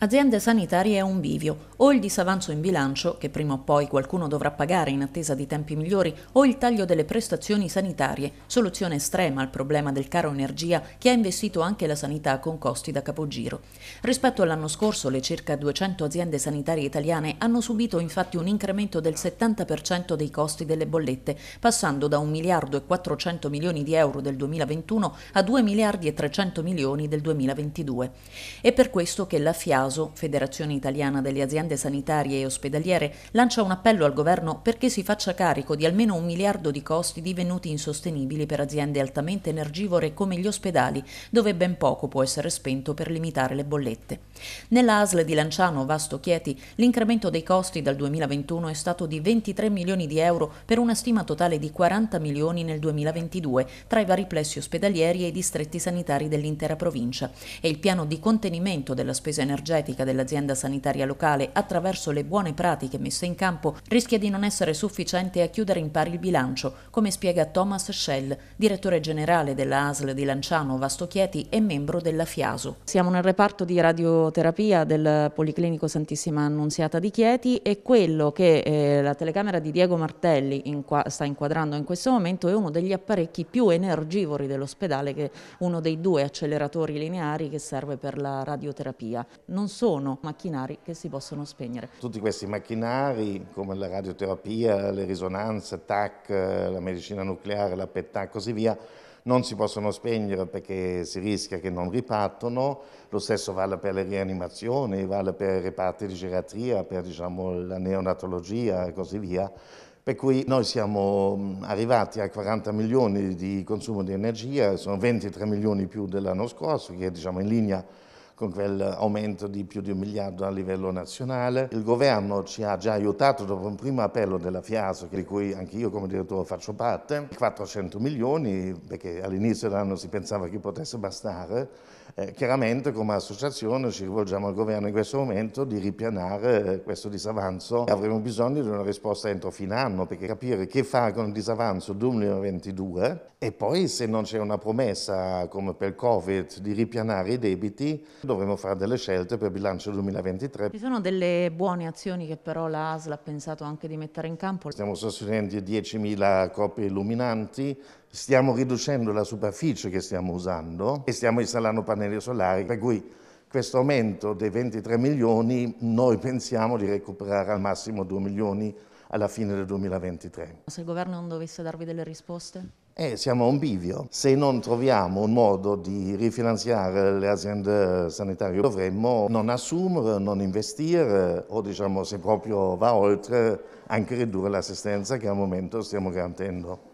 Aziende sanitarie è un bivio, o il disavanzo in bilancio, che prima o poi qualcuno dovrà pagare in attesa di tempi migliori, o il taglio delle prestazioni sanitarie, soluzione estrema al problema del caro energia che ha investito anche la sanità con costi da capogiro. Rispetto all'anno scorso le circa 200 aziende sanitarie italiane hanno subito infatti un incremento del 70% dei costi delle bollette, passando da 1 miliardo e 400 milioni di euro del 2021 a 2 miliardi e 300 milioni del 2022. È per questo che la FIA caso, Federazione Italiana delle Aziende Sanitarie e Ospedaliere lancia un appello al governo perché si faccia carico di almeno un miliardo di costi divenuti insostenibili per aziende altamente energivore come gli ospedali, dove ben poco può essere spento per limitare le bollette. Nella ASL di Lanciano, Vasto Chieti, l'incremento dei costi dal 2021 è stato di 23 milioni di euro per una stima totale di 40 milioni nel 2022 tra i vari plessi ospedalieri e i distretti sanitari dell'intera provincia e il piano di contenimento della spesa energetica energetica dell'azienda sanitaria locale attraverso le buone pratiche messe in campo rischia di non essere sufficiente a chiudere in pari il bilancio, come spiega Thomas Schell, direttore generale della ASL di Lanciano Vasto Chieti e membro della FIASU. Siamo nel reparto di radioterapia del Policlinico Santissima Annunziata di Chieti e quello che eh, la telecamera di Diego Martelli sta inquadrando in questo momento è uno degli apparecchi più energivori dell'ospedale che è uno dei due acceleratori lineari che serve per la radioterapia. Non sono macchinari che si possono spegnere. Tutti questi macchinari come la radioterapia, le risonanze, TAC, la medicina nucleare, la PETA e così via, non si possono spegnere perché si rischia che non ripartono, lo stesso vale per le rianimazioni, vale per i reparti di geriatria, per diciamo, la neonatologia e così via. Per cui noi siamo mm, arrivati a 40 milioni di consumo di energia, sono 23 milioni più dell'anno scorso, che è diciamo, in linea con quell'aumento di più di un miliardo a livello nazionale. Il governo ci ha già aiutato dopo un primo appello della FIASO, di cui anche io come direttore faccio parte, 400 milioni, perché all'inizio dell'anno si pensava che potesse bastare. Eh, chiaramente come associazione ci rivolgiamo al governo in questo momento di ripianare eh, questo disavanzo. Avremo bisogno di una risposta entro fine anno, perché capire che fare con il disavanzo 2022 e poi se non c'è una promessa come per il Covid di ripianare i debiti, dovremo fare delle scelte per bilancio 2023. Ci sono delle buone azioni che però la ASL ha pensato anche di mettere in campo? Stiamo sostenendo 10.000 coppie illuminanti, stiamo riducendo la superficie che stiamo usando e stiamo installando pannelli solari, per cui questo aumento dei 23 milioni noi pensiamo di recuperare al massimo 2 milioni di alla fine del 2023. Se il governo non dovesse darvi delle risposte? Eh, siamo a un bivio. Se non troviamo un modo di rifinanziare le aziende sanitarie dovremmo non assumere, non investire o diciamo se proprio va oltre anche ridurre l'assistenza che al momento stiamo garantendo.